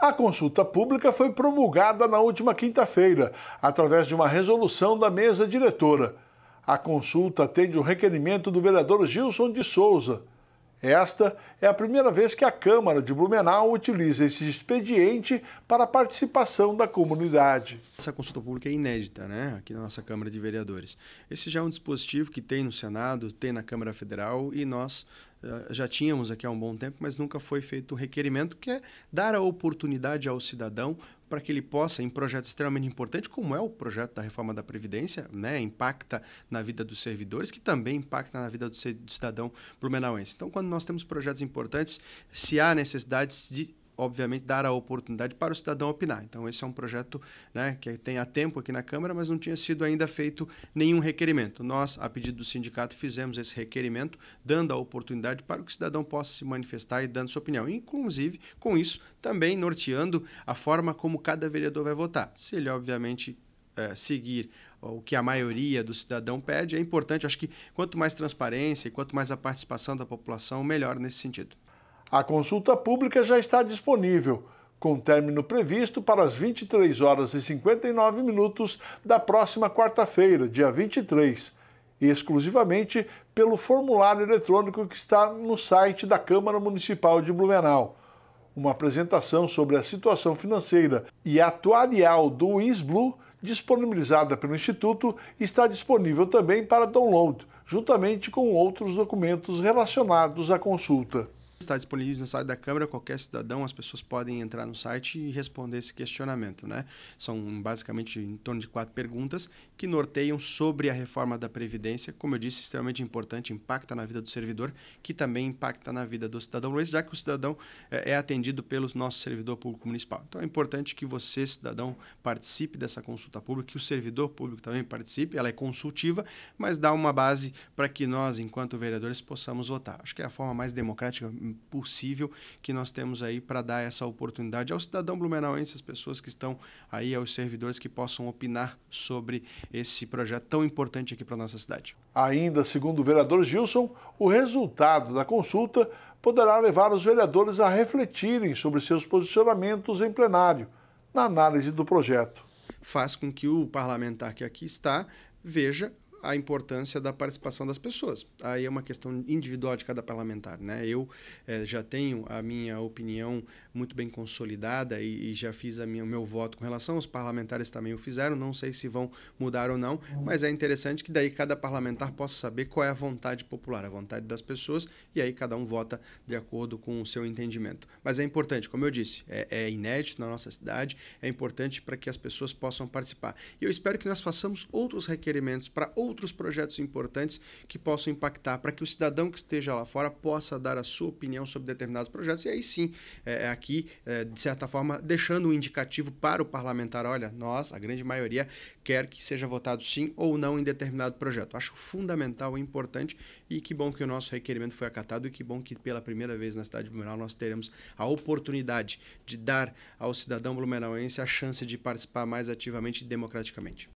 A consulta pública foi promulgada na última quinta-feira, através de uma resolução da mesa diretora. A consulta atende o requerimento do vereador Gilson de Souza. Esta é a primeira vez que a Câmara de Blumenau utiliza esse expediente para a participação da comunidade. Essa consulta pública é inédita, né, aqui na nossa Câmara de Vereadores. Esse já é um dispositivo que tem no Senado, tem na Câmara Federal e nós eh, já tínhamos aqui há um bom tempo, mas nunca foi feito o requerimento, que é dar a oportunidade ao cidadão para que ele possa, em projetos extremamente importantes como é o projeto da reforma da Previdência, né, impacta na vida dos servidores, que também impacta na vida do cidadão blumenauense. Então, quando nós temos projetos importantes, se há necessidades de obviamente, dar a oportunidade para o cidadão opinar. Então, esse é um projeto né, que tem há tempo aqui na Câmara, mas não tinha sido ainda feito nenhum requerimento. Nós, a pedido do sindicato, fizemos esse requerimento, dando a oportunidade para que o cidadão possa se manifestar e dando sua opinião. Inclusive, com isso, também norteando a forma como cada vereador vai votar. Se ele, obviamente, é, seguir o que a maioria do cidadão pede, é importante. Acho que quanto mais transparência e quanto mais a participação da população, melhor nesse sentido. A consulta pública já está disponível, com término previsto para as 23 horas e 59 minutos da próxima quarta-feira, dia 23, exclusivamente pelo formulário eletrônico que está no site da Câmara Municipal de Blumenau. Uma apresentação sobre a situação financeira e atuarial do ISBLU, disponibilizada pelo Instituto, está disponível também para download, juntamente com outros documentos relacionados à consulta. Está disponível no site da Câmara, qualquer cidadão, as pessoas podem entrar no site e responder esse questionamento. Né? São basicamente em torno de quatro perguntas que norteiam sobre a reforma da Previdência, como eu disse, extremamente importante, impacta na vida do servidor, que também impacta na vida do cidadão já que o cidadão é, é atendido pelo nosso servidor público municipal. Então é importante que você, cidadão, participe dessa consulta pública, que o servidor público também participe, ela é consultiva, mas dá uma base para que nós, enquanto vereadores, possamos votar. Acho que é a forma mais democrática, possível que nós temos aí para dar essa oportunidade ao cidadão blumenauense, às pessoas que estão aí, aos servidores que possam opinar sobre esse projeto tão importante aqui para a nossa cidade. Ainda, segundo o vereador Gilson, o resultado da consulta poderá levar os vereadores a refletirem sobre seus posicionamentos em plenário, na análise do projeto. Faz com que o parlamentar que aqui está veja a importância da participação das pessoas. Aí é uma questão individual de cada parlamentar. Né? Eu eh, já tenho a minha opinião muito bem consolidada e, e já fiz a minha, o meu voto com relação. Os parlamentares também o fizeram, não sei se vão mudar ou não, uhum. mas é interessante que daí cada parlamentar possa saber qual é a vontade popular, a vontade das pessoas, e aí cada um vota de acordo com o seu entendimento. Mas é importante, como eu disse, é, é inédito na nossa cidade, é importante para que as pessoas possam participar. E eu espero que nós façamos outros requerimentos para outros outros projetos importantes que possam impactar, para que o cidadão que esteja lá fora possa dar a sua opinião sobre determinados projetos. E aí sim, é, é, aqui, é, de certa forma, deixando um indicativo para o parlamentar: olha, nós, a grande maioria, quer que seja votado sim ou não em determinado projeto. Acho fundamental e importante, e que bom que o nosso requerimento foi acatado, e que bom que pela primeira vez na cidade de Blumenau nós teremos a oportunidade de dar ao cidadão blumenauense a chance de participar mais ativamente e democraticamente.